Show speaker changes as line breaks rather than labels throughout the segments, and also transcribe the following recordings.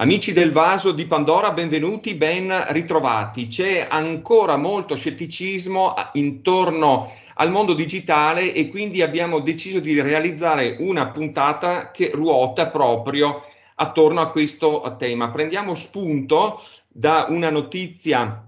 Amici del vaso di Pandora, benvenuti, ben ritrovati. C'è ancora molto scetticismo intorno al mondo digitale e quindi abbiamo deciso di realizzare una puntata che ruota proprio attorno a questo tema. Prendiamo spunto da una notizia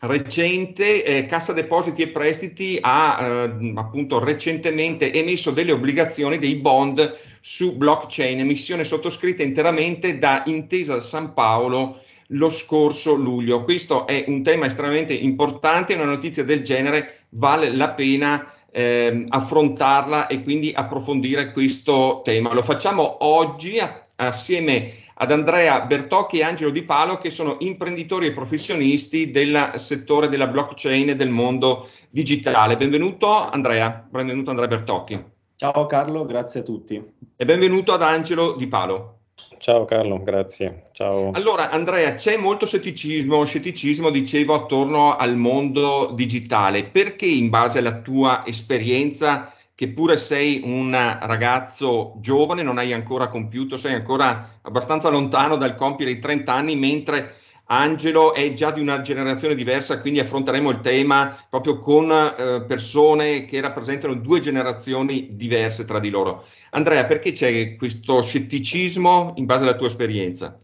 recente, eh, Cassa Depositi e Prestiti ha eh, appunto recentemente emesso delle obbligazioni, dei bond su blockchain, emissione sottoscritta interamente da Intesa San Paolo lo scorso luglio. Questo è un tema estremamente importante, una notizia del genere vale la pena eh, affrontarla e quindi approfondire questo tema. Lo facciamo oggi a, assieme a ad Andrea Bertocchi e Angelo Di Palo che sono imprenditori e professionisti del settore della blockchain e del mondo digitale. Benvenuto Andrea, benvenuto Andrea Bertocchi.
Ciao Carlo, grazie a
tutti. E benvenuto ad Angelo Di Palo. Ciao Carlo, grazie. Ciao. Allora Andrea, c'è molto scetticismo, scetticismo, dicevo, attorno al mondo digitale. Perché in base alla tua esperienza che pure sei un ragazzo giovane, non hai ancora compiuto, sei ancora abbastanza lontano dal compiere i 30 anni, mentre Angelo è già di una generazione diversa, quindi affronteremo il tema proprio con eh, persone che rappresentano due generazioni diverse tra di loro. Andrea, perché c'è questo scetticismo in base alla tua esperienza?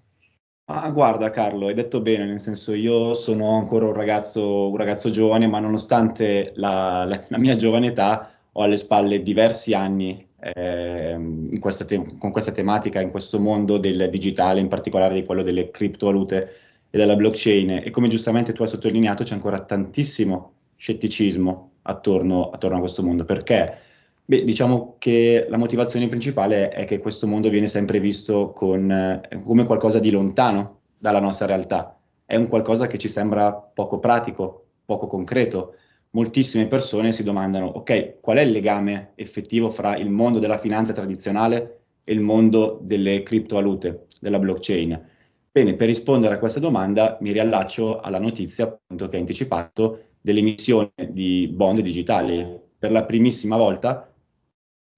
Ah, guarda Carlo, hai detto bene, nel senso io sono ancora un ragazzo, un ragazzo giovane, ma nonostante la, la, la mia giovane età, ho alle spalle diversi anni eh, questa te- con questa tematica, in questo mondo del digitale, in particolare di quello delle criptovalute e della blockchain. E come giustamente tu hai sottolineato, c'è ancora tantissimo scetticismo attorno, attorno a questo mondo. Perché? Beh, diciamo che la motivazione principale è che questo mondo viene sempre visto con, eh, come qualcosa di lontano dalla nostra realtà. È un qualcosa che ci sembra poco pratico, poco concreto moltissime persone si domandano, ok, qual è il legame effettivo fra il mondo della finanza tradizionale e il mondo delle criptovalute, della blockchain? Bene, per rispondere a questa domanda mi riallaccio alla notizia appunto, che hai anticipato dell'emissione di bond digitali. Per la primissima volta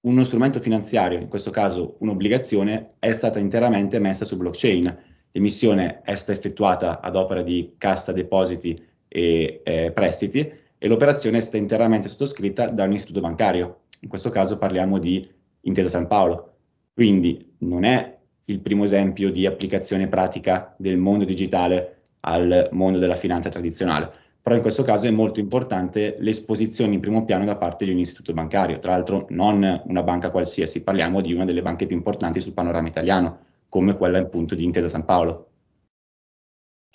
uno strumento finanziario, in questo caso un'obbligazione, è stata interamente messa su blockchain. L'emissione è stata effettuata ad opera di cassa depositi e eh, prestiti e l'operazione è stata interamente sottoscritta da un istituto bancario. In questo caso parliamo di Intesa San Paolo. Quindi non è il primo esempio di applicazione pratica del mondo digitale al mondo della finanza tradizionale, però in questo caso è molto importante l'esposizione in primo piano da parte di un istituto bancario, tra l'altro non una banca qualsiasi, parliamo di una delle banche più importanti sul panorama italiano, come quella appunto di Intesa San Paolo.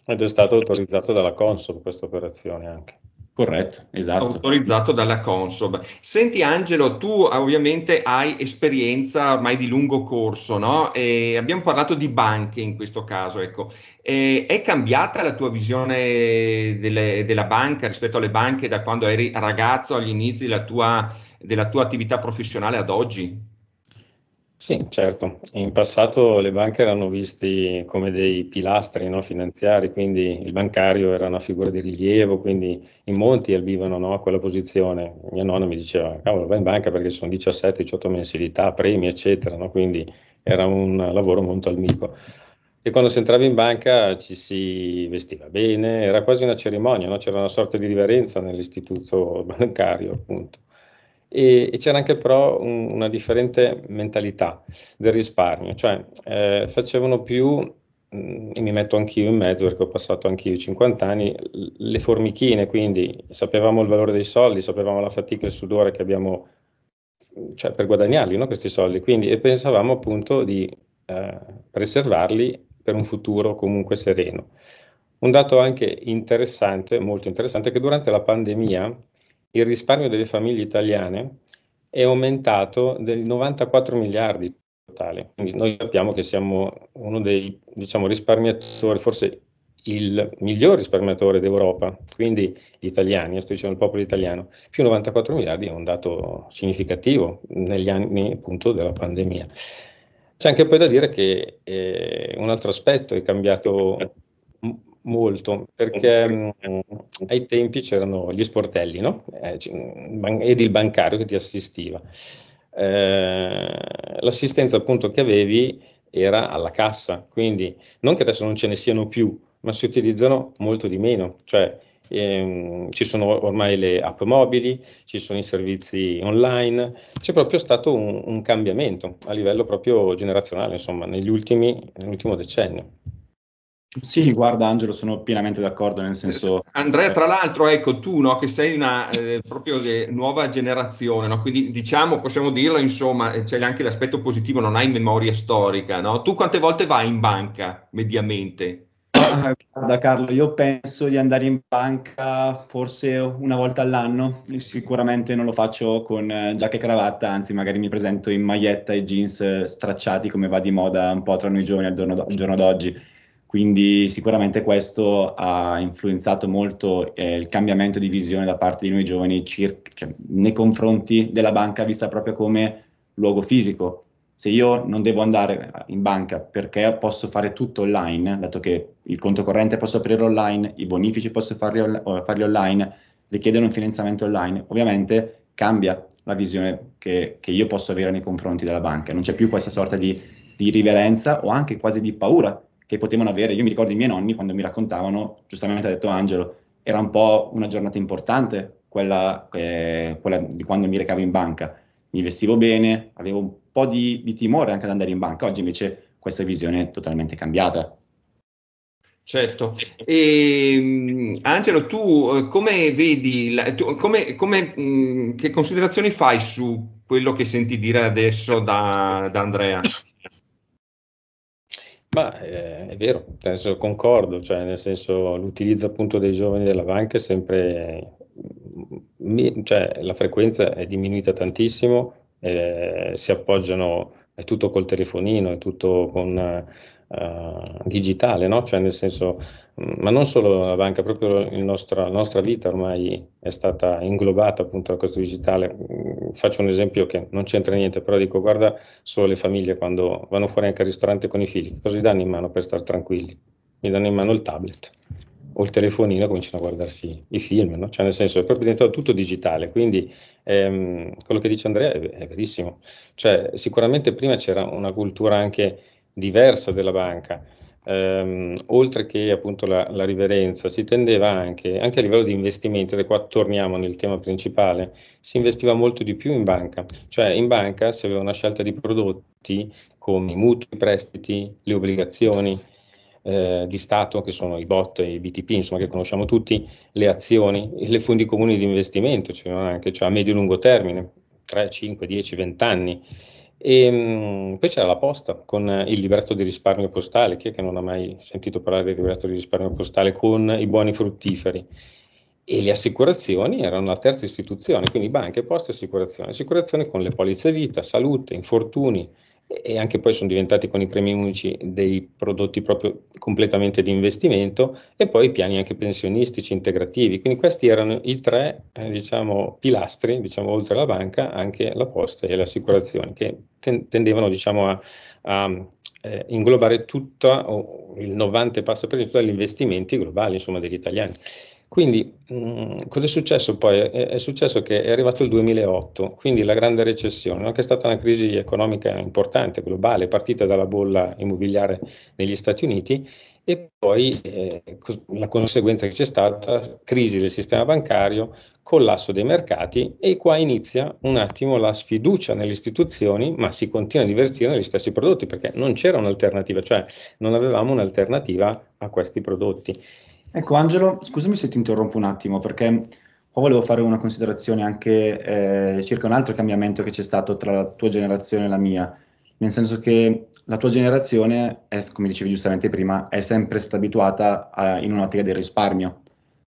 Ed è stato autorizzato dalla Consob questa operazione anche.
Corretto, esatto.
Autorizzato dalla Consob. Senti Angelo, tu ah, ovviamente hai esperienza ormai di lungo corso, no? E abbiamo parlato di banche in questo caso, ecco. E è cambiata la tua visione delle, della banca rispetto alle banche da quando eri ragazzo agli inizi della tua, della tua attività professionale ad oggi?
Sì, certo. In passato le banche erano viste come dei pilastri no, finanziari, quindi il bancario era una figura di rilievo, quindi in molti arrivano no, a quella posizione. Mia nonna mi diceva, cavolo, vai in banca perché sono 17-18 mensilità, premi, eccetera, no? quindi era un lavoro molto amico. E quando si entrava in banca ci si vestiva bene, era quasi una cerimonia, c'era una sorta di riverenza nell'istituto bancario, appunto e, e c'era anche però un, una differente mentalità del risparmio, cioè eh, facevano più mm, e mi metto anch'io in mezzo perché ho passato anch'io 50 anni, le formichine, quindi sapevamo il valore dei soldi, sapevamo la fatica e il sudore che abbiamo cioè, per guadagnarli, no, questi soldi, quindi, e pensavamo appunto di eh, preservarli per un futuro comunque sereno. Un dato anche interessante, molto interessante, è che durante la pandemia il risparmio delle famiglie italiane è aumentato del 94 miliardi totale. Quindi noi sappiamo che siamo uno dei diciamo, risparmiatori, forse il miglior risparmiatore d'Europa, quindi gli italiani, sto dicendo il popolo italiano, più 94 miliardi è un dato significativo negli anni appunto della pandemia. C'è anche poi da dire che eh, un altro aspetto è cambiato Molto, perché mh, mm, ai tempi c'erano gli sportelli, no? Eh, ed il bancario che ti assistiva. Eh, l'assistenza appunto che avevi era alla cassa, quindi non che adesso non ce ne siano più, ma si utilizzano molto di meno, cioè ehm, ci sono ormai le app mobili, ci sono i servizi online, c'è proprio stato un, un cambiamento a livello proprio generazionale, insomma, negli ultimi, nell'ultimo decennio.
Sì, guarda Angelo, sono pienamente d'accordo nel senso... Eh,
Andrea, eh. tra l'altro, ecco, tu no, che sei una eh, proprio nuova generazione, no? quindi diciamo, possiamo dirlo, insomma, eh, c'è anche l'aspetto positivo, non hai memoria storica, no? Tu quante volte vai in banca mediamente?
Ah, guarda Carlo, io penso di andare in banca forse una volta all'anno, sicuramente non lo faccio con eh, giacca e cravatta, anzi magari mi presento in maglietta e jeans stracciati come va di moda un po' tra noi giovani al giorno, do- giorno d'oggi quindi sicuramente questo ha influenzato molto eh, il cambiamento di visione da parte di noi giovani circa, cioè, nei confronti della banca vista proprio come luogo fisico. Se io non devo andare in banca perché posso fare tutto online, dato che il conto corrente posso aprire online, i bonifici posso farli, on- eh, farli online, richiedono un finanziamento online, ovviamente cambia la visione che, che io posso avere nei confronti della banca. Non c'è più questa sorta di, di riverenza o anche quasi di paura che potevano avere. Io mi ricordo i miei nonni quando mi raccontavano, giustamente ha detto Angelo, era un po' una giornata importante quella, eh, quella di quando mi recavo in banca. Mi vestivo bene, avevo un po' di, di timore anche ad andare in banca. Oggi invece questa visione è totalmente cambiata.
Certo. E, ehm, Angelo, tu eh, come vedi, la, tu, come, come, mh, mm, che considerazioni fai su quello che senti dire adesso da, da Andrea?
Ma eh, è vero, penso concordo, cioè nel senso l'utilizzo appunto dei giovani della banca è sempre, mm, mi, cioè la frequenza è diminuita tantissimo, eh, si appoggiano è tutto col telefonino, è tutto con, uh, digitale, no? cioè nel senso, mm, ma non solo la banca, proprio nostro, la nostra vita ormai è stata inglobata appunto da questo digitale. Mm, faccio un esempio che non c'entra niente, però dico guarda solo le famiglie quando vanno fuori anche al ristorante con i figli, cosa gli danno in mano per stare tranquilli? Mi danno in mano il tablet o il telefonino cominciano a guardarsi i film, no? cioè nel senso è proprio diventato tutto digitale, quindi ehm, quello che dice Andrea è, è verissimo, cioè sicuramente prima c'era una cultura anche diversa della banca, ehm, oltre che appunto la, la, riverenza, si tendeva anche, anche a livello di investimenti, e qua torniamo nel tema principale, si investiva molto di più in banca, cioè in banca si aveva una scelta di prodotti come i mutui, i prestiti, le obbligazioni, eh, di Stato, che sono i bot e i BTP, insomma, che conosciamo tutti, le azioni, le fondi comuni di investimento, cioè, anche, cioè a medio e lungo termine, 3, 5, 10, 20 anni. E, mh, poi c'era la posta con il libretto di risparmio postale, chi è che non ha mai sentito parlare del libretto di risparmio postale con i buoni fruttiferi? E le assicurazioni erano la terza istituzione, quindi banche, poste e assicurazioni. Assicurazioni con le polizze vita, salute, infortuni, e anche poi sono diventati con i premi unici dei prodotti proprio completamente di investimento e poi piani anche pensionistici integrativi. Quindi questi erano i tre eh, diciamo, pilastri, diciamo, oltre alla banca, anche la posta e le assicurazioni, che ten- tendevano diciamo, a, a eh, inglobare tutto, il 90 per cento degli investimenti globali insomma, degli italiani. Quindi mh, mm, cosa è successo poi? È, è, successo che è arrivato il 2008, quindi la grande recessione, no? che è stata una crisi economica importante, globale, partita dalla bolla immobiliare negli Stati Uniti e poi eh, la conseguenza che c'è stata, crisi del sistema bancario, collasso dei mercati e qua inizia un attimo la sfiducia nelle istituzioni, ma si continua a divertire negli stessi prodotti perché non c'era un'alternativa, cioè non avevamo un'alternativa a questi
prodotti. Ecco Angelo, scusami se ti interrompo un attimo perché poi volevo fare una considerazione anche eh, circa un altro cambiamento che c'è stato tra la tua generazione e la mia, nel senso che la tua generazione, è, come dicevi giustamente prima, è sempre stata abituata a, in un'ottica del risparmio,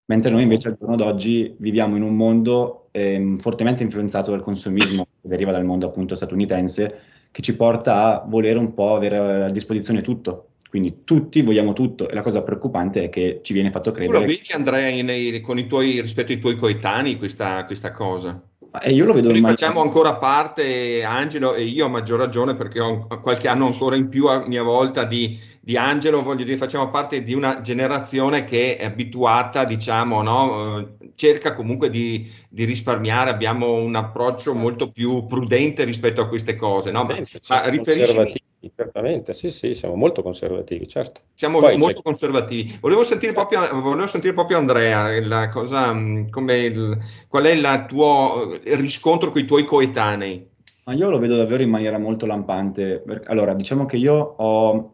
mentre noi invece al giorno d'oggi viviamo in un mondo eh, fortemente influenzato dal consumismo, che deriva dal mondo appunto statunitense, che ci porta a volere un po' avere a disposizione tutto, quindi tutti vogliamo tutto e la cosa preoccupante è che ci viene fatto credere. Tu lo vedi
Andrea nei, con i tuoi, rispetto ai tuoi coetanei questa, questa cosa?
E eh, io lo vedo ormai... facciamo
ancora parte Angelo e io a maggior ragione perché ho qualche anno ancora in più a mia volta di di Angelo, voglio dire, facciamo parte di una generazione che è abituata, diciamo, no? Eh, cerca comunque di, di, risparmiare, abbiamo un approccio certo. molto più prudente rispetto a queste cose, no? Ma, certo, ma
Certamente, sì, sì, siamo molto conservativi, certo. Siamo Poi molto c'è...
conservativi. Volevo sentire, proprio, volevo sentire proprio Andrea, cosa, mm, il, qual è il tuo eh, riscontro con i tuoi coetanei?
Ma io lo vedo davvero in maniera molto lampante. Allora, diciamo che io ho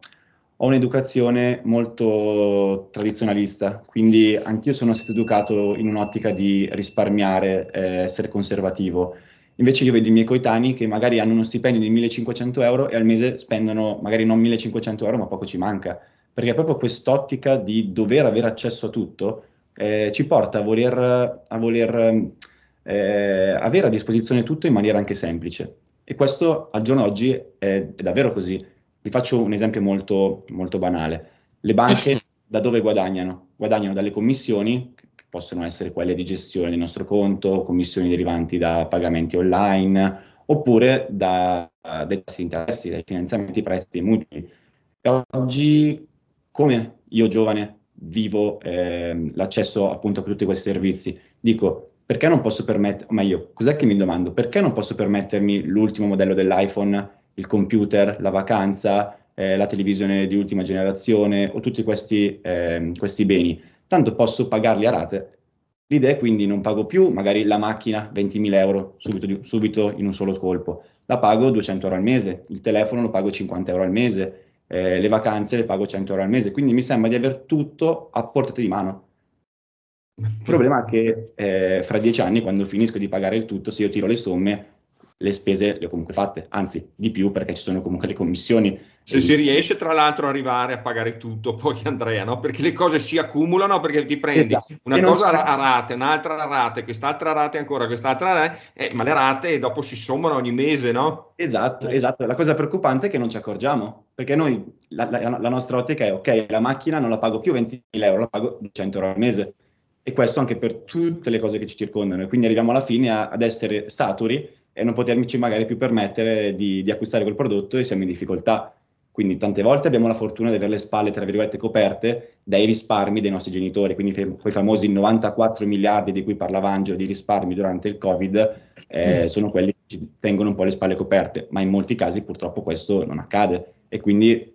ho un'educazione molto tradizionalista, quindi anch'io sono stato educato in un'ottica di risparmiare, eh, essere conservativo. Invece io vedo i miei coetanei che magari hanno uno stipendio di 1500 euro e al mese spendono magari non 1500 euro, ma poco ci manca, perché proprio quest'ottica di dover avere accesso a tutto eh, ci porta a voler, a voler eh, avere a disposizione tutto in maniera anche semplice. E questo al giorno d'oggi è, è davvero così vi faccio un esempio molto, molto banale. Le banche da dove guadagnano? Guadagnano dalle commissioni, che possono essere quelle di gestione del nostro conto, commissioni derivanti da pagamenti online, oppure da, uh, dai interessi, dai finanziamenti, prestiti, mutui. E oggi, come io giovane vivo eh, l'accesso appunto a tutti questi servizi. Dico, perché non posso permettermi, o meglio, cos'è che mi domando? Perché non posso permettermi l'ultimo modello dell'iPhone il computer, la vacanza, eh, la televisione di ultima generazione o tutti questi, eh, questi beni. Tanto posso pagarli a rate. L'idea è quindi non pago più magari la macchina 20.000 euro subito, di, subito in un solo colpo, la pago 200 euro al mese, il telefono lo pago 50 euro al mese, eh, le vacanze le pago 100 euro al mese, quindi mi sembra di aver tutto a portata di mano. Il problema è che eh, fra dieci anni, quando finisco di pagare il tutto, se io tiro le somme, le spese le ho comunque fatte, anzi di più perché ci sono comunque le commissioni.
Se si riesce tra l'altro a arrivare a pagare tutto, poi Andrea, no? perché le cose si accumulano, perché ti prendi esatto. una e cosa a rate, un'altra a rate, quest'altra a rate ancora,
quest'altra a rate, eh, ma le rate dopo si sommano ogni mese, no? Esatto, eh. esatto. La cosa preoccupante è che non ci accorgiamo, perché noi, la, la, la nostra ottica è, ok, la macchina non la pago più 20.000 euro, la pago 200 euro al mese. E questo anche per tutte le cose che ci circondano. E quindi arriviamo alla fine a, ad essere saturi e non potermici magari più permettere di, di acquistare quel prodotto e siamo in difficoltà. Quindi tante volte abbiamo la fortuna di avere le spalle, tra virgolette, coperte dai risparmi dei nostri genitori, quindi quei famosi 94 miliardi di cui parlava Angelo di risparmi durante il Covid, eh, mm. sono quelli che ci tengono un po' le spalle coperte, ma in molti casi purtroppo questo non accade. E quindi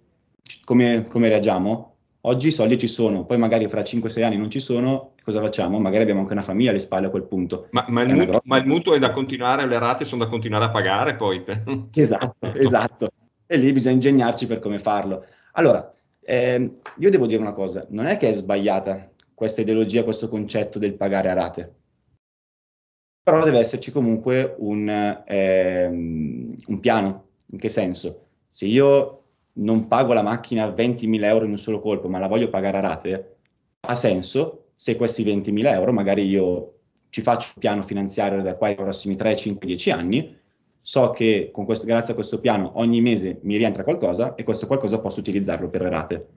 come, come reagiamo? Oggi i soldi ci sono, poi magari fra 5-6 anni non ci sono, cosa facciamo? Magari abbiamo anche una famiglia alle spalle a quel punto. Ma, ma, il, mutuo, ma il, mutuo,
è da continuare, le rate sono da continuare a pagare poi.
esatto, esatto. E lì bisogna ingegnarci per come farlo. Allora, eh, io devo dire una cosa, non è che è sbagliata questa ideologia, questo concetto del pagare a rate, però deve esserci comunque un, eh, un piano. In che senso? Se io non pago la macchina 20.000 euro in un solo colpo, ma la voglio pagare a rate, ha senso se questi 20.000 euro magari io ci faccio un piano finanziario da qua ai prossimi 3, 5, 10 anni, so che questo, grazie a questo piano ogni mese mi rientra qualcosa e questo qualcosa posso utilizzarlo per le rate.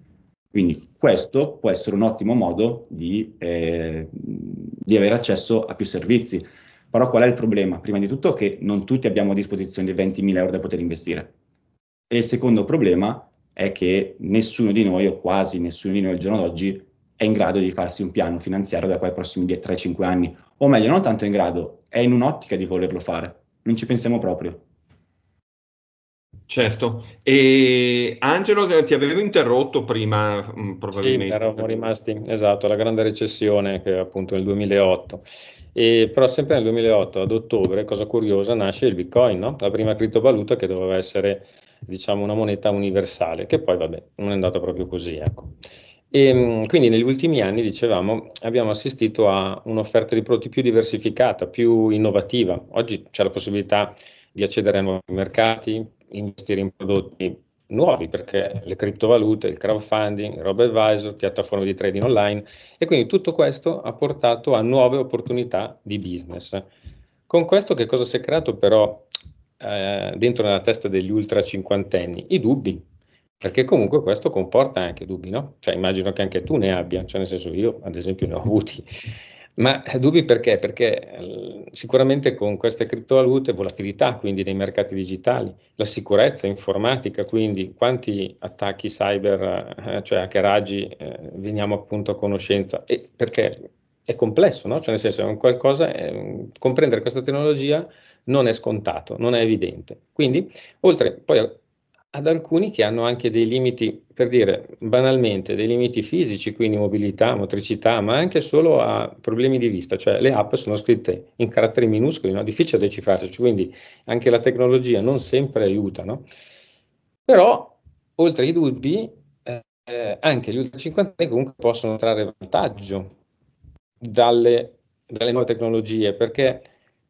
Quindi questo può essere un ottimo modo di, eh, di avere accesso a più servizi. Però qual è il problema? Prima di tutto che non tutti abbiamo a disposizione 20.000 euro da poter investire e il secondo problema è che nessuno di noi, o quasi nessuno di noi al giorno d'oggi, è in grado di farsi un piano finanziario da qua ai prossimi 3-5 anni. O meglio, non tanto in grado, è in un'ottica di volerlo fare. Non ci pensiamo proprio. Certo,
e Angelo eh, ti avevo interrotto prima mm, probabilmente. Sì, eravamo
rimasti, esatto, alla grande recessione che appunto nel 2008, e, però sempre nel 2008 ad ottobre, cosa curiosa, nasce il Bitcoin, no? la prima criptovaluta che doveva essere diciamo, una moneta universale, che poi vabbè, non è andata proprio così. Ecco. E, ehm, quindi negli ultimi anni, dicevamo, abbiamo assistito a un'offerta di prodotti più diversificata, più innovativa. Oggi c'è la possibilità di accedere a nuovi mercati, investire in prodotti nuovi perché le criptovalute, il crowdfunding, il Rob advisor, piattaforme di trading online e quindi tutto questo ha portato a nuove opportunità di business. Con questo che cosa si è creato però eh, dentro nella testa degli ultra cinquantenni? I dubbi, perché comunque questo comporta anche dubbi, no? Cioè immagino che anche tu ne abbia, cioè nel senso io ad esempio ne ho avuti, ma eh, dubbi perché? Perché eh, sicuramente con queste criptovalute volatilità quindi nei mercati digitali, la sicurezza informatica, quindi quanti attacchi cyber, cioè hackeraggi eh, veniamo appunto a conoscenza, e perché è complesso, no? Cioè nel senso è un qualcosa, è comprendere questa tecnologia non è scontato, non è evidente. Quindi, oltre poi ad alcuni che hanno anche dei limiti, per dire banalmente, dei limiti fisici, quindi mobilità, motricità, ma anche solo a problemi di vista, cioè le app sono scritte in caratteri minuscoli, no? difficile decifrarci, quindi anche la tecnologia non sempre aiuta. No? Però, oltre ai dubbi, eh, anche gli ultra 50 anni comunque possono trarre vantaggio dalle, dalle nuove tecnologie, perché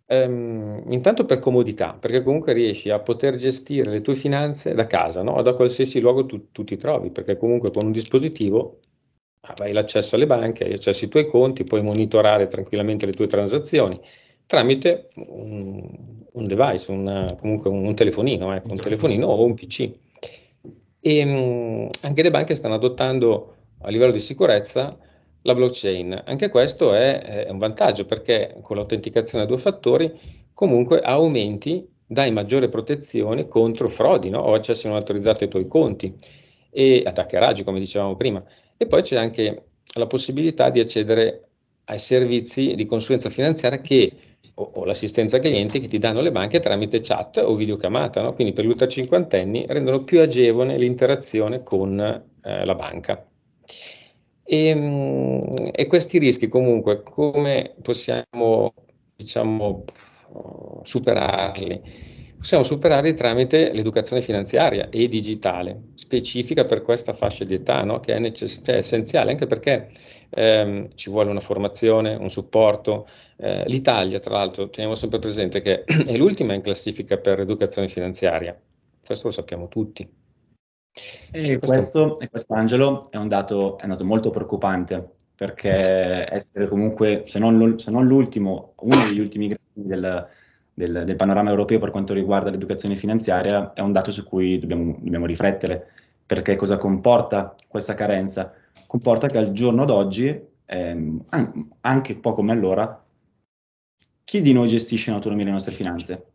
Um, intanto per comodità, perché comunque riesci a poter gestire le tue finanze da casa no? da qualsiasi luogo tu, tu, ti trovi, perché comunque con un dispositivo ah, hai l'accesso alle banche, hai accesso ai tuoi conti, puoi monitorare tranquillamente le tue transazioni tramite un, un device, una, comunque un, un telefonino, ecco, un telefonino o un PC. E, um, anche le banche stanno adottando a livello di sicurezza la blockchain. Anche questo è, è un vantaggio perché con l'autenticazione a due fattori comunque aumenti, dai maggiore protezione contro frodi no? o accessi non autorizzati ai tuoi conti e attacchi a raggi, come dicevamo prima. E poi c'è anche la possibilità di accedere ai servizi di consulenza finanziaria che, o, o l'assistenza clienti che ti danno le banche tramite chat o videocamata. No? Quindi per gli ultra cinquantenni rendono più agevole l'interazione con eh, la banca. E, ehm, e questi rischi comunque come possiamo diciamo, superarli? Possiamo superarli tramite l'educazione finanziaria e digitale, specifica per questa fascia di età, no? che è, necess- cioè, è, essenziale, anche perché ehm, ci vuole una formazione, un supporto. Eh, L'Italia, tra l'altro, teniamo sempre presente che è l'ultima in classifica per educazione finanziaria, questo lo sappiamo
tutti. E questo, e questo Angelo è un, dato, è un dato molto preoccupante perché essere comunque, se non, se non l'ultimo, uno degli ultimi gradi del, del, del, panorama europeo per quanto riguarda l'educazione finanziaria è un dato su cui dobbiamo, dobbiamo riflettere, perché cosa comporta questa carenza? Comporta che al giorno d'oggi, ehm, anche un po' come allora, chi di noi gestisce in autonomia le nostre finanze?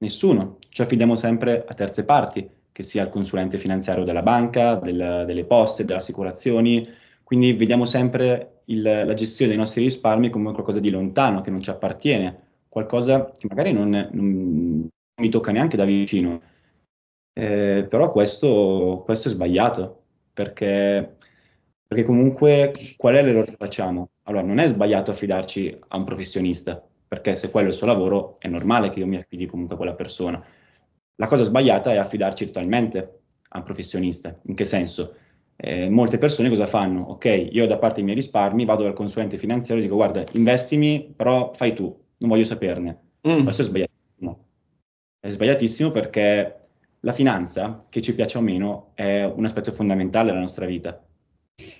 Nessuno, ci affidiamo sempre a terze parti, che sia il consulente finanziario della banca, del, delle poste, delle assicurazioni. Quindi vediamo sempre il, la gestione dei nostri risparmi come qualcosa di lontano, che non ci appartiene, qualcosa che magari non, non mi tocca neanche da vicino. Eh, però questo, questo, è sbagliato, perché, perché comunque qual è l'errore che facciamo? Allora, non è sbagliato affidarci a un professionista, perché se quello è il suo lavoro è normale che io mi affidi comunque a quella persona la cosa sbagliata è affidarci totalmente a un professionista. In che senso? Eh, molte persone cosa fanno? Ok, io da parte dei miei risparmi vado dal consulente finanziario e dico guarda, investimi, però fai tu, non voglio saperne. Mm. Questo è sbagliatissimo. È sbagliatissimo perché la finanza, che ci piace o meno, è un aspetto fondamentale della nostra vita.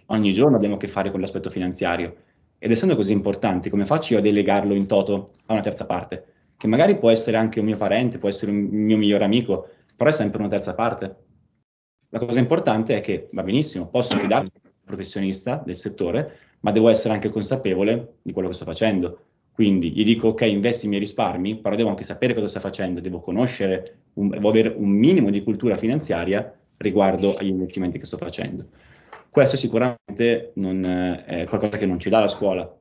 Ogni giorno abbiamo a che fare con l'aspetto finanziario ed essendo così importante, come faccio io a delegarlo in toto a una terza parte? che magari può essere anche un mio parente, può essere un mio migliore amico, però è sempre una terza parte. La cosa importante è che va benissimo, posso fidarmi un professionista del settore, ma devo essere anche consapevole di quello che sto facendo. Quindi gli dico ok, investi i miei risparmi, però devo anche sapere cosa sta facendo, devo conoscere, un, devo avere un minimo di cultura finanziaria riguardo agli investimenti che sto facendo. Questo sicuramente non, eh, è qualcosa che non ci dà la scuola.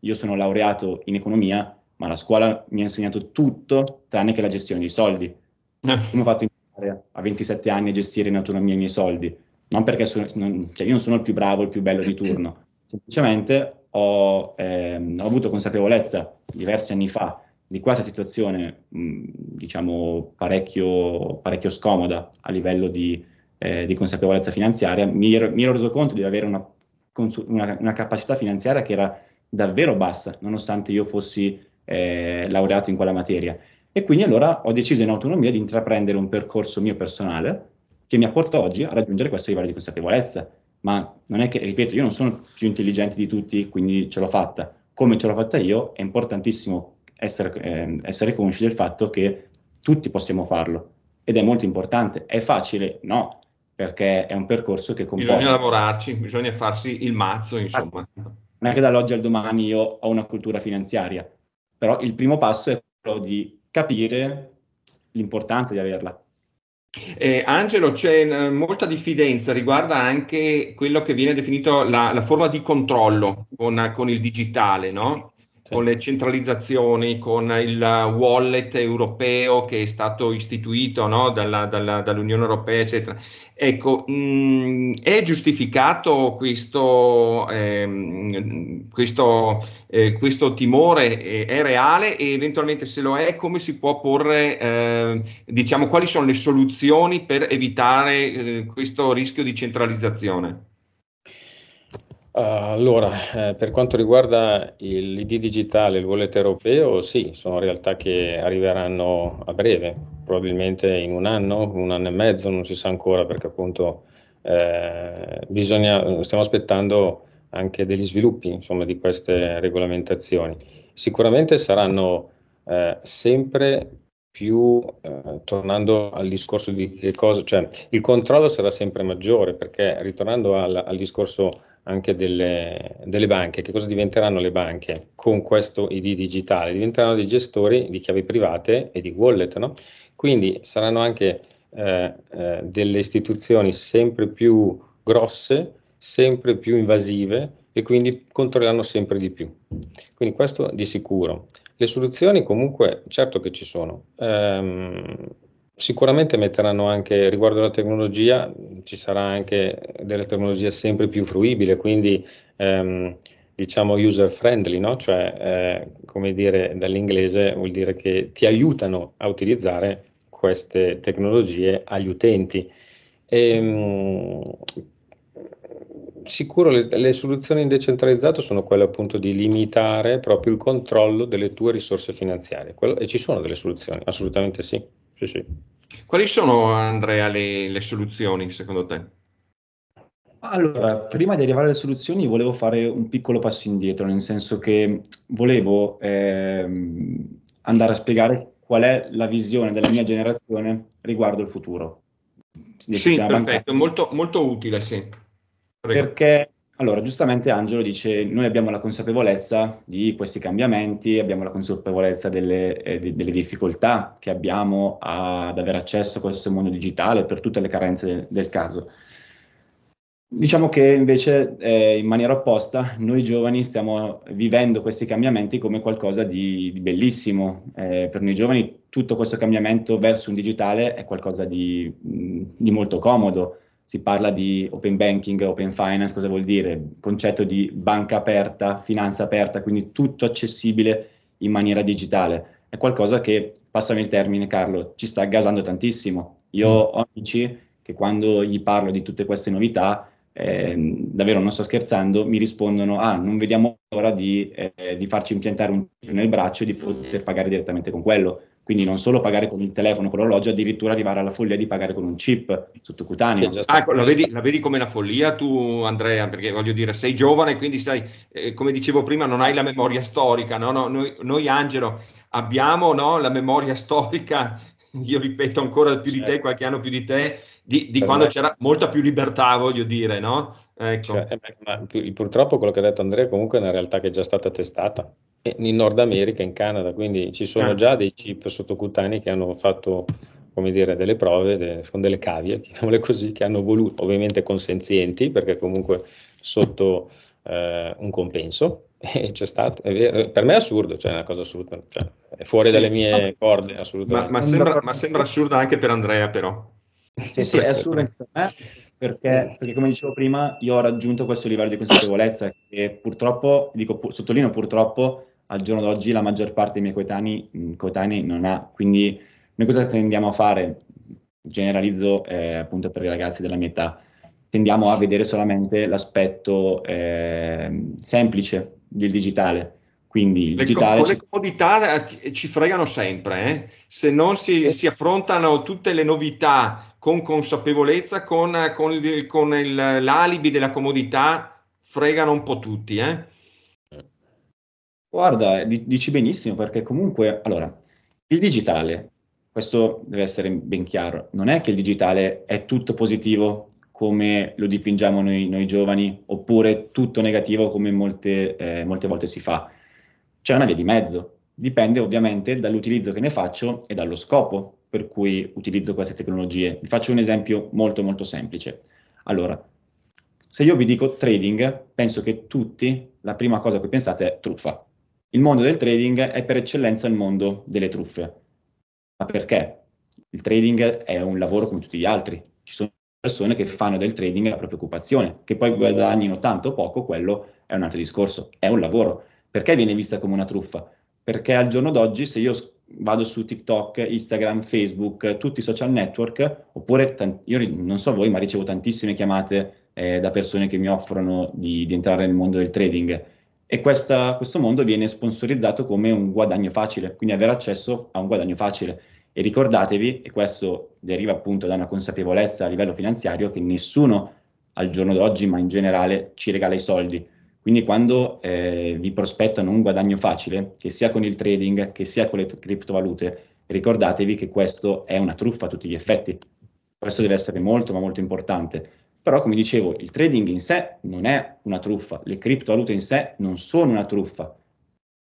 Io sono laureato in economia, ma la scuola mi ha insegnato tutto tranne che la gestione dei soldi. Eh. Come ho fatto imparare a 27 anni a gestire in autonomia i miei soldi? Non perché sono, non, cioè io non sono il più bravo, il più bello di turno, semplicemente ho, ehm, ho avuto consapevolezza diversi anni fa di questa situazione, mh, diciamo, parecchio, parecchio, scomoda a livello di, eh, di consapevolezza finanziaria, mi ero, mi ero, reso conto di avere una, una, una capacità finanziaria che era davvero bassa, nonostante io fossi eh, laureato in quella materia. E quindi allora ho deciso in autonomia di intraprendere un percorso mio personale che mi ha portato oggi a raggiungere questo livello di consapevolezza. Ma non è che, ripeto, io non sono più intelligente di tutti, quindi ce l'ho fatta. Come ce l'ho fatta io è importantissimo essere, eh, essere consci del fatto che tutti possiamo farlo ed è molto importante. È facile? No, perché è un percorso che comporta... Bisogna lavorarci, bisogna farsi il mazzo, insomma. Non è che dall'oggi al domani io ho una cultura finanziaria, però il primo passo è quello di capire l'importanza di averla. Eh,
Angelo, c'è eh, molta diffidenza riguardo anche quello che viene definito la, la forma di controllo con, con il digitale, no? sì. con le centralizzazioni, con il wallet europeo che è stato istituito no, dalla, dalla, dall'Unione Europea, eccetera. Ecco, mh, mm, è giustificato questo, ehm, questo, eh, questo timore, eh, è reale e eventualmente se lo è, come si può porre, eh, diciamo, quali sono le soluzioni per evitare eh, questo rischio di centralizzazione?
Eh, allora, eh, per quanto riguarda l'ID digitale, il wallet europeo, sì, sono realtà che arriveranno a breve, probabilmente in un anno, un anno e mezzo, non si sa ancora perché appunto eh, bisogna, stiamo aspettando anche degli sviluppi insomma, di queste regolamentazioni. Sicuramente saranno eh, sempre più, eh, tornando al discorso di che cosa, cioè il controllo sarà sempre maggiore perché ritornando al, al discorso anche delle, delle, banche. Che cosa diventeranno le banche con questo ID digitale? Diventeranno dei gestori di chiavi private e di wallet, no? Quindi saranno anche eh, eh, delle istituzioni sempre più grosse, sempre più invasive e quindi controlleranno sempre di più. Quindi questo di sicuro. Le soluzioni comunque certo che ci sono. Ehm, Sicuramente metteranno anche, riguardo alla tecnologia, ci sarà anche della tecnologia sempre più fruibile, quindi ehm, diciamo user friendly, no? cioè eh, come dire dall'inglese vuol dire che ti aiutano a utilizzare queste tecnologie agli utenti. E, ehm, sicuro le, le, soluzioni in decentralizzato sono quelle appunto di limitare proprio il controllo delle tue risorse finanziarie Quello, e ci sono delle soluzioni, assolutamente sì sì, sì.
Quali sono, Andrea, le, le soluzioni secondo te?
Allora, prima di arrivare alle soluzioni volevo fare un piccolo passo indietro, nel senso che volevo ehm, andare a spiegare qual è la visione della mia generazione riguardo il futuro. Sì, diciamo, perfetto,
molto, molto, utile, sì.
Prego. Perché allora, giustamente Angelo dice, noi abbiamo la consapevolezza di questi cambiamenti, abbiamo la consapevolezza delle, eh, di, delle difficoltà che abbiamo a, ad avere accesso a questo mondo digitale per tutte le carenze del, del caso. Diciamo che invece eh, in maniera opposta noi giovani stiamo vivendo questi cambiamenti come qualcosa di, di bellissimo. Eh, per noi giovani tutto questo cambiamento verso un digitale è qualcosa di, di molto comodo si parla di open banking, open finance, cosa vuol dire? Concetto di banca aperta, finanza aperta, quindi tutto accessibile in maniera digitale. È qualcosa che, passami il termine Carlo, ci sta aggasando tantissimo. Io mm. ho amici che quando gli parlo di tutte queste novità, eh, davvero non sto scherzando, mi rispondono, ah, non vediamo l'ora di, eh, di farci impiantare un chip nel braccio e di poter pagare direttamente con quello quindi non solo pagare con il telefono, con l'orologio, addirittura arrivare alla follia di pagare con un chip sottocutaneo. Sì, ah, la, vedi,
la, vedi, come una follia tu, Andrea, perché voglio dire, sei giovane, quindi sai, eh, come dicevo prima, non hai la memoria storica. No? No, noi, noi, Angelo, abbiamo no, la memoria storica io ripeto ancora più certo. di te, certo. qualche anno più di te, di, di eh, quando me. c'era molta più libertà, voglio dire, no? Ecco.
Cioè, eh, purtroppo quello che ha detto Andrea comunque è una realtà che è già stata testata in Nord America, in Canada, quindi ci sono ah. già dei chip sottocutanei che hanno fatto come dire, delle prove de, con delle cavie, diciamole così, che hanno voluto, ovviamente consenzienti, perché comunque sotto eh, un compenso, e c'è stato, vero, per me è assurdo, cioè è una cosa assurda, cioè, è fuori sì, dalle mie
corde, assolutamente. Ma, ma, sembra, ma sembra assurda anche per Andrea, però.
Sì, sì, è assurdo anche per me, perché, perché, come dicevo prima, io ho raggiunto questo livello di consapevolezza che purtroppo, dico, pu- sottolineo purtroppo, al giorno d'oggi la maggior parte dei miei coetanei, mm, coetanei non ha. Quindi noi cosa tendiamo a fare? Generalizzo eh, appunto per i ragazzi della mia età. Tendiamo a vedere solamente l'aspetto eh, semplice del digitale. Quindi il le Co- ci... le
comodità eh, ci fregano sempre, eh? se non si, eh. si, affrontano tutte le novità con consapevolezza, con, con, con il, l'alibi della comodità, fregano un po'
tutti. Eh? Guarda, eh, dici benissimo perché comunque, allora, il digitale, questo deve essere ben chiaro, non è che il digitale è tutto positivo come lo dipingiamo noi, noi giovani oppure tutto negativo come molte, eh, molte volte si fa. C'è una via di mezzo, dipende ovviamente dall'utilizzo che ne faccio e dallo scopo per cui utilizzo queste tecnologie. Vi faccio un esempio molto molto semplice. Allora, se io vi dico trading, penso che tutti la prima cosa che pensate è truffa il mondo del trading è per eccellenza il mondo delle truffe. Ma perché? Il trading è un lavoro come tutti gli altri. Ci sono persone che fanno del trading la propria occupazione, che poi guadagnino tanto o poco, quello è un altro discorso, è un lavoro. Perché viene vista come una truffa? Perché al giorno d'oggi se io vado su TikTok, Instagram, Facebook, tutti i social network, oppure tant- io non so voi, ma ricevo tantissime chiamate eh, da persone che mi offrono di, di entrare nel mondo del trading e questa, questo mondo viene sponsorizzato come un guadagno facile, quindi avere accesso a un guadagno facile. E ricordatevi, e questo deriva appunto da una consapevolezza a livello finanziario, che nessuno al giorno d'oggi, ma in generale, ci regala i soldi. Quindi quando eh, vi prospettano un guadagno facile, che sia con il trading, che sia con le t- criptovalute, ricordatevi che questo è una truffa a tutti gli effetti. Questo deve essere molto, ma molto importante però, come dicevo, il trading in sé non è una truffa, le criptovalute in sé non sono una truffa,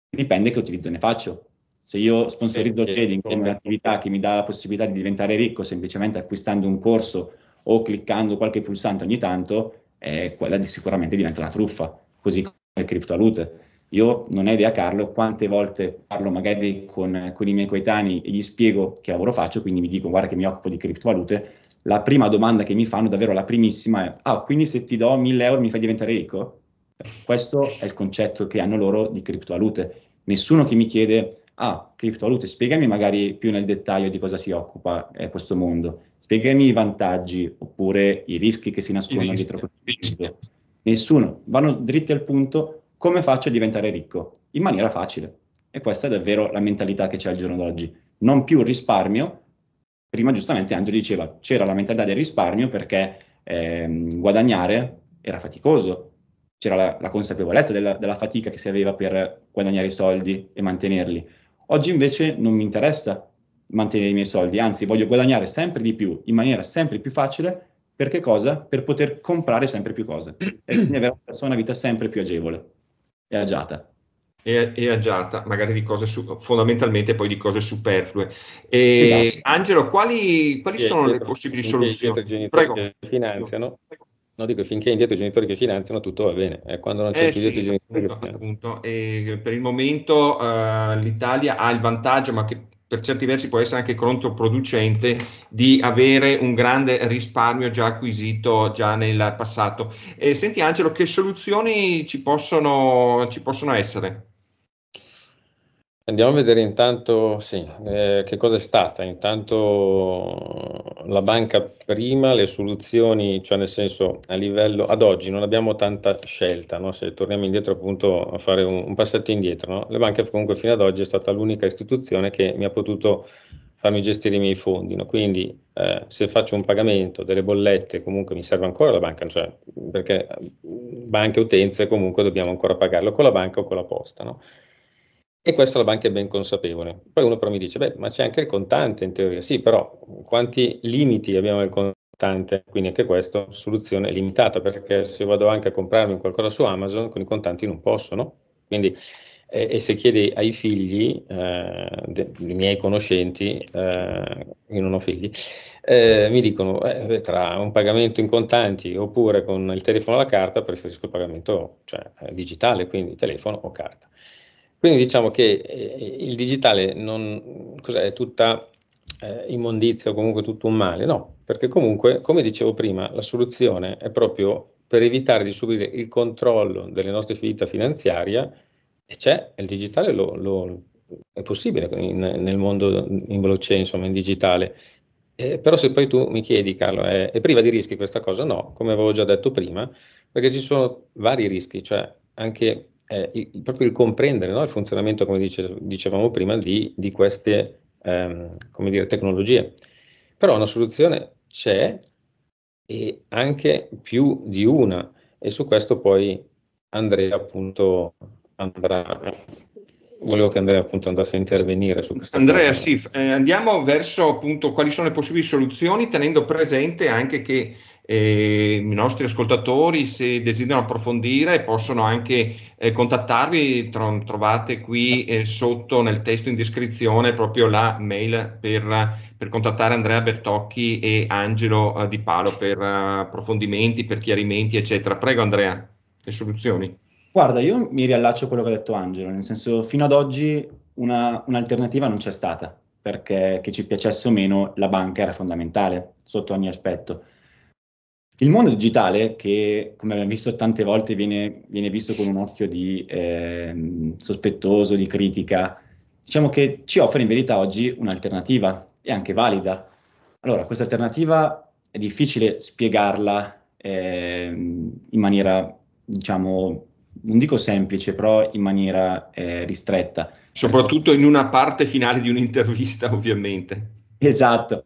dipende che utilizzo ne faccio. Se io sponsorizzo il trading come un'attività che mi dà la possibilità di diventare ricco semplicemente acquistando un corso o cliccando qualche pulsante ogni tanto, eh, quella di sicuramente diventa una truffa, così come le criptovalute. Io non ho idea, Carlo, quante volte parlo magari con, con i miei coetanei e gli spiego che lavoro faccio, quindi mi dico guarda che mi occupo di criptovalute, la prima domanda che mi fanno, davvero la primissima, è ah, quindi se ti do 1000 euro mi fai diventare ricco? Questo è il concetto che hanno loro di criptovalute. Nessuno che mi chiede, ah, criptovalute, spiegami magari più nel dettaglio di cosa si occupa eh, questo mondo, spiegami i vantaggi oppure i rischi che si nascondono dietro questo mondo. Nessuno, vanno dritti al punto come faccio a diventare ricco? In maniera facile. E questa è davvero la mentalità che c'è al giorno d'oggi. Non più risparmio. Prima giustamente Angelo diceva c'era la mentalità del risparmio perché ehm, guadagnare era faticoso, c'era la, la consapevolezza della, della fatica che si aveva per guadagnare i soldi e mantenerli. Oggi invece non mi interessa mantenere i miei soldi, anzi voglio guadagnare sempre di più, in maniera sempre più facile, per che cosa? Per poter comprare sempre più cose e quindi avere una vita sempre più agevole e agiata.
E, e agiata, magari di cose su, fondamentalmente poi di cose superflue. E, esatto. Angelo, quali, quali sono indietro, le possibili soluzioni? I Prego. che finanziano.
Prego. No, dico, finché indietro i genitori che finanziano, tutto va bene. Eh, quando non c'è eh, sì, indietro i genitori appunto, che
finanziano. Appunto. E per il momento uh, l'Italia ha il vantaggio, ma che per certi versi può essere anche controproducente di avere un grande risparmio già acquisito già nel passato. Eh, senti Angelo, che soluzioni ci possono, ci possono essere? Andiamo a vedere intanto
sì, eh, che cosa è stata. Intanto la banca prima, le soluzioni, cioè nel senso a livello ad oggi non abbiamo tanta scelta, no? se torniamo indietro appunto a fare un, un passetto indietro. No? La banca comunque fino ad oggi è stata l'unica istituzione che mi ha potuto farmi gestire i miei fondi. No? Quindi eh, se faccio un pagamento delle bollette, comunque mi serve ancora la banca, cioè, perché mm, banche utenze comunque dobbiamo ancora pagarlo con la banca o con la posta. No? E questo la banca è ben consapevole. Poi uno però mi dice, beh, ma c'è anche il contante in teoria. Sì, però quanti limiti abbiamo nel contante? Quindi anche questa soluzione è limitata, perché se vado anche a comprarmi qualcosa su Amazon, con i contanti non posso, no? Quindi, eh, e se chiedi ai figli, eh, dei miei conoscenti, eh, io non ho figli, eh, mi dicono, eh, eh, tra un pagamento in contanti oppure con il telefono alla carta, preferisco il pagamento cioè, digitale, quindi telefono o carta. Quindi diciamo che eh, il digitale non è tutta eh, immondizia o comunque tutto un male, no, perché comunque, come dicevo prima, la soluzione è proprio per evitare di subire il controllo delle nostre vita finanziarie e c'è, il digitale lo, lo, è possibile in, nel mondo in blockchain, insomma in digitale. Eh, però se poi tu mi chiedi, Carlo, è, è priva di rischi questa cosa? No, come avevo già detto prima, perché ci sono vari rischi, cioè anche eh, il, proprio il comprendere no, il funzionamento, come dice, dicevamo prima, di, di queste ehm, dire, tecnologie. Però una soluzione c'è e anche più di una e su questo poi Andrea appunto andrà volevo che Andrea appunto andasse a intervenire su questo.
Andrea, sì, eh, andiamo verso appunto quali sono le possibili soluzioni, tenendo presente anche che eh, i nostri ascoltatori se desiderano approfondire possono anche eh, contattarvi, Tro- trovate qui eh, sotto nel testo in descrizione proprio la mail per, per contattare Andrea Bertocchi e Angelo eh, Di Palo per eh, approfondimenti, per chiarimenti eccetera. Prego Andrea, le soluzioni.
Guarda, io mi riallaccio a quello che ha detto Angelo, nel senso fino ad oggi una, un'alternativa non c'è stata, perché che ci piacesse o meno la banca era fondamentale sotto ogni aspetto il mondo digitale, che come abbiamo visto tante volte viene, viene visto con un occhio di eh, sospettoso, di critica, diciamo che ci offre in verità oggi un'alternativa e anche valida. Allora, questa alternativa è difficile spiegarla eh, in maniera, diciamo, non dico semplice, però in maniera eh, ristretta. Soprattutto in una parte finale di un'intervista, ovviamente. Esatto,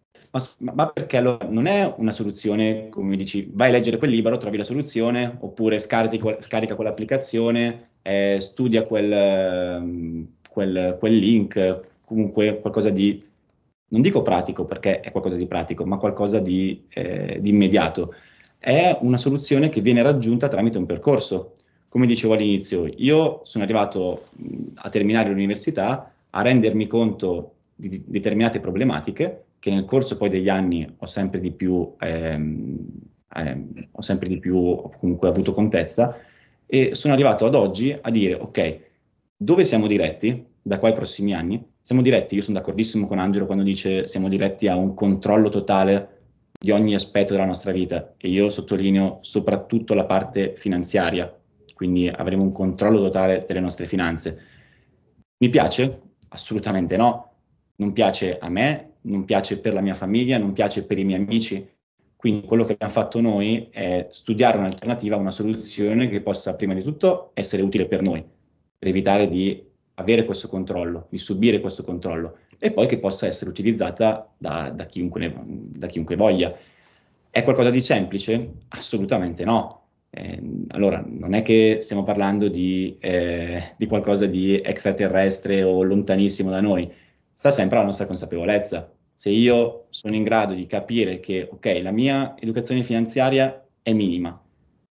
ma, ma perché allora non è una soluzione, come dici, vai a leggere quel libro, trovi la soluzione, oppure scarico, scarica quell'applicazione, eh, studia quel, ehm, quel, quel link, comunque qualcosa di non dico pratico perché è qualcosa di pratico, ma qualcosa di, eh, di, immediato. È una soluzione che viene raggiunta tramite un percorso. Come dicevo all'inizio, io sono arrivato a terminare l'università a rendermi conto di determinate problematiche che nel corso poi degli anni ho sempre di più, ehm, ehm, ho sempre di più comunque avuto contezza e sono arrivato ad oggi a dire ok, dove siamo diretti da qua ai prossimi anni? Siamo diretti, io sono d'accordissimo con Angelo quando dice siamo diretti a un controllo totale di ogni aspetto della nostra vita e io sottolineo soprattutto la parte finanziaria, quindi avremo un controllo totale delle nostre finanze. Mi piace? Assolutamente no. Non piace a me, non piace per la mia famiglia, non piace per i miei amici. Quindi quello che abbiamo fatto noi è studiare un'alternativa, una soluzione che possa prima di tutto essere utile per noi, per evitare di avere questo controllo, di subire questo controllo e poi che possa essere utilizzata da, da, chiunque, ne, da chiunque, voglia. È qualcosa di semplice? Assolutamente no. Eh, allora, non è che stiamo parlando di, eh, di qualcosa di extraterrestre o lontanissimo da noi, sta sempre alla nostra consapevolezza se io sono in grado di capire che, ok, la mia educazione finanziaria è minima,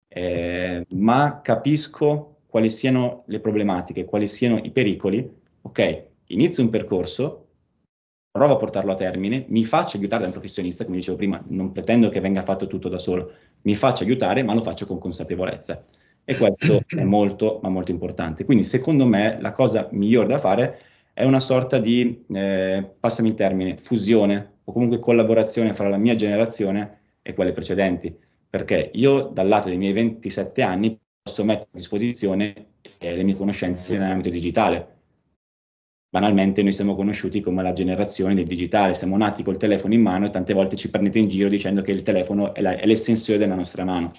eh, ma capisco quali siano le problematiche, quali siano i pericoli, ok, inizio un percorso, provo a portarlo a termine, mi faccio aiutare da un professionista, come dicevo prima, non pretendo che venga fatto tutto da solo, mi faccio aiutare, ma lo faccio con consapevolezza. E questo è molto, ma molto importante. Quindi, secondo me, la cosa migliore da fare è è una sorta di, eh, passami il termine, fusione o comunque collaborazione fra la mia generazione e quelle precedenti, perché io dal lato dei miei 27 anni posso mettere a disposizione eh, le mie conoscenze nell'ambito digitale. Banalmente noi siamo conosciuti come la generazione del digitale, siamo nati col telefono in mano e tante volte ci prendete in giro dicendo che il telefono è, la, è l'estensione della nostra mano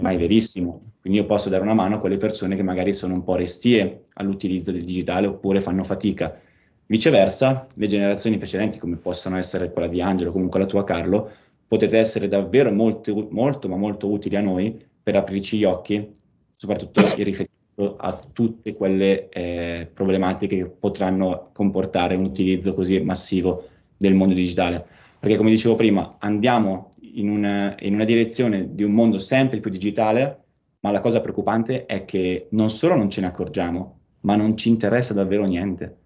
ma mm. verissimo. Quindi io posso dare una mano a quelle persone che magari sono un po' restie all'utilizzo del digitale oppure fanno fatica. Viceversa, le generazioni precedenti, come possono essere quella di Angelo, comunque la tua Carlo, potete essere davvero molto, molto ma molto utili a noi per aprirci gli occhi, soprattutto in riferimento a tutte quelle eh, problematiche che potranno comportare un utilizzo così massivo del mondo digitale. Perché come dicevo prima, andiamo in una, in una direzione di un mondo sempre più digitale, ma la cosa preoccupante è che non solo non ce ne accorgiamo, ma non ci interessa davvero niente.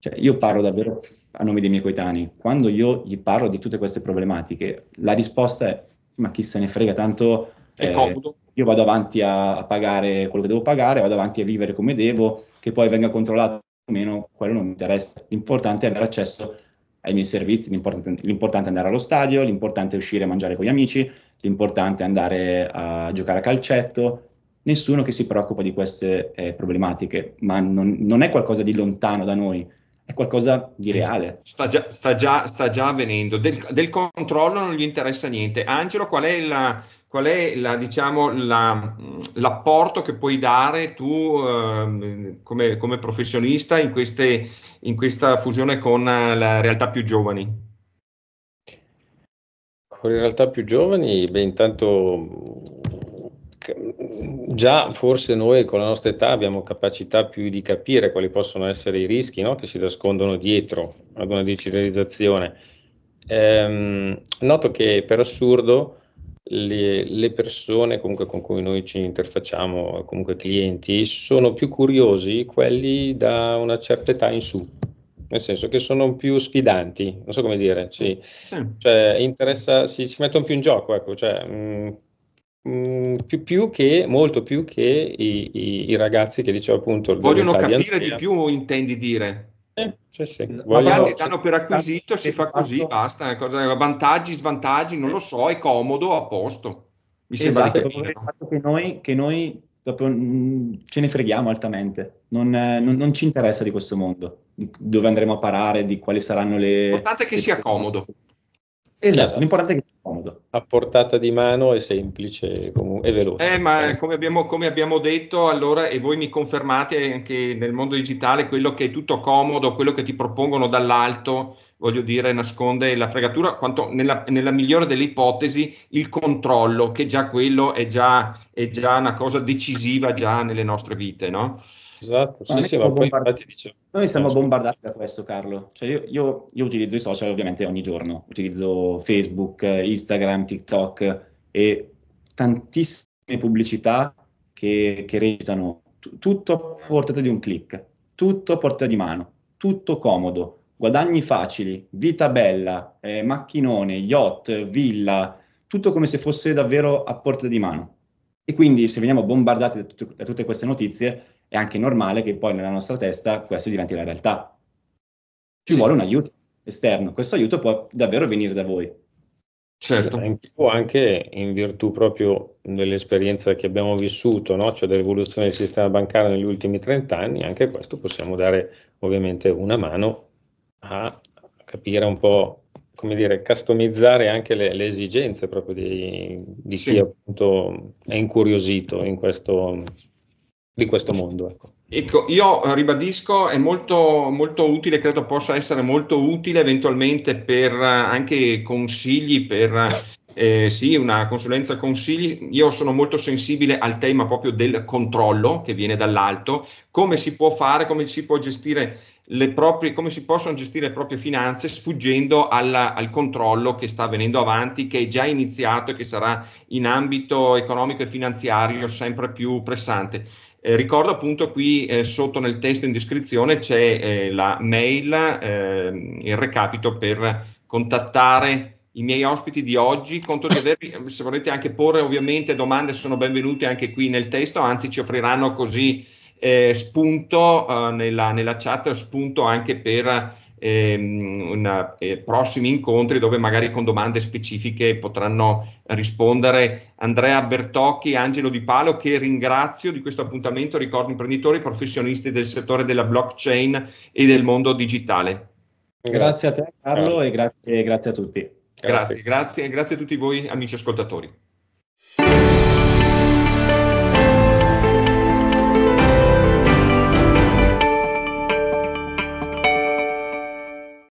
Cioè, io parlo davvero a nome dei miei coetanei, quando io gli parlo di tutte queste problematiche, la risposta è, ma chi se ne frega, tanto è eh, comodo. io vado avanti a, pagare quello che devo pagare, vado avanti a vivere come devo, che poi venga controllato o meno, quello non mi interessa. L'importante è avere accesso ai miei servizi, l'importante, l'importante è andare allo stadio, l'importante è uscire a mangiare con gli amici, l'importante è andare a giocare a calcetto. Nessuno che si preoccupa di queste eh, problematiche, ma non, non è qualcosa di lontano da noi, è qualcosa di reale.
Sta già, sta già, sta già avvenendo. Del, del, controllo non gli interessa niente. Angelo, qual è la, qual è la, diciamo, la, l'apporto che puoi dare tu eh, come, come, professionista in, queste, in, questa fusione con la realtà più giovani? Con le
realtà più giovani, beh, intanto già forse noi con la nostra età abbiamo capacità più di capire quali possono essere i rischi no? che si nascondono dietro ad una digitalizzazione. Ehm, noto che per assurdo le, le persone comunque con cui noi ci interfacciamo, comunque clienti, sono più curiosi quelli da una certa età in su nel senso che sono più sfidanti, non so come dire, ci, eh. cioè, si, si, mettono più in gioco, ecco, cioè, mh, mm, mh, mm, più, più che, molto più che i, i, i ragazzi che dicevo appunto... Vogliono capire di, di
più, intendi dire? Sì, sì,
esatto. Voglio... Magari
danno per acquisito, si fa così, basta. Vantaggi, svantaggi, non lo so, è comodo, a posto.
Mi sembra esatto, di che noi, che noi proprio, mh, mm, ce ne freghiamo altamente, non, eh, non, non, ci interessa di questo mondo, dove andremo a parare, di quali saranno le...
L'importante è che le... sia comodo.
Esatto, certo. l'importante è che sia comodo.
A portata di mano è semplice e veloce.
Eh, ma come abbiamo, come abbiamo, detto, allora, e voi mi confermate anche nel mondo digitale, quello che è tutto comodo, quello che ti propongono dall'alto, voglio dire, nasconde la fregatura, quanto nella, nella migliore delle ipotesi il controllo, che già quello è già, è già una cosa decisiva già nelle nostre vite, no? Esatto, sì, sì, ma poi dice... Noi siamo
bombardati da questo, Carlo. Cioè io, io, io, utilizzo i social ovviamente ogni giorno, utilizzo Facebook, Instagram, TikTok e tantissime pubblicità che, che recitano t- tutto a portata di un click, tutto a portata di mano, tutto comodo, guadagni facili, vita bella, eh, macchinone, yacht, villa, tutto come se fosse davvero a porta di mano. E quindi se veniamo bombardati da, tut- da tutte queste notizie, è anche normale che poi nella nostra testa questo diventi la realtà. Ci sì. vuole un aiuto esterno, questo aiuto può davvero venire da voi. Certo.
Anch'io anche in virtù proprio dell'esperienza che abbiamo vissuto, no? cioè dell'evoluzione del sistema bancario negli ultimi 30 anni, anche questo possiamo dare ovviamente una mano a capire un po', come dire, customizzare anche le, le esigenze proprio di, di sì. chi appunto è incuriosito in questo, di questo mondo. Ecco.
Ecco, io ribadisco, è molto, molto, utile, credo possa essere molto utile eventualmente per eh, anche consigli, per eh, sì, una consulenza consigli. Io sono molto sensibile al tema proprio del controllo che viene dall'alto, come si può fare, come si può gestire proprie, come si possono gestire le proprie finanze sfuggendo alla, al controllo che sta venendo avanti, che è già iniziato e che sarà in ambito economico e finanziario sempre più pressante. Eh, ricordo appunto qui eh, sotto nel testo in descrizione c'è eh, la mail, ehm, il recapito per contattare i miei ospiti di oggi. Conto di avervi, se volete anche porre ovviamente domande, sono benvenuti anche qui nel testo, anzi ci offriranno così eh, spunto eh, nella, nella, chat, spunto anche per ehm, una, eh, prossimi incontri dove magari con domande specifiche potranno rispondere Andrea Bertocchi e Angelo Di Palo che ringrazio di questo appuntamento, ricordo imprenditori professionisti del settore della blockchain e del mondo digitale.
Grazie a te Carlo e grazie, grazie a tutti. Grazie,
grazie, grazie, grazie a tutti voi amici ascoltatori.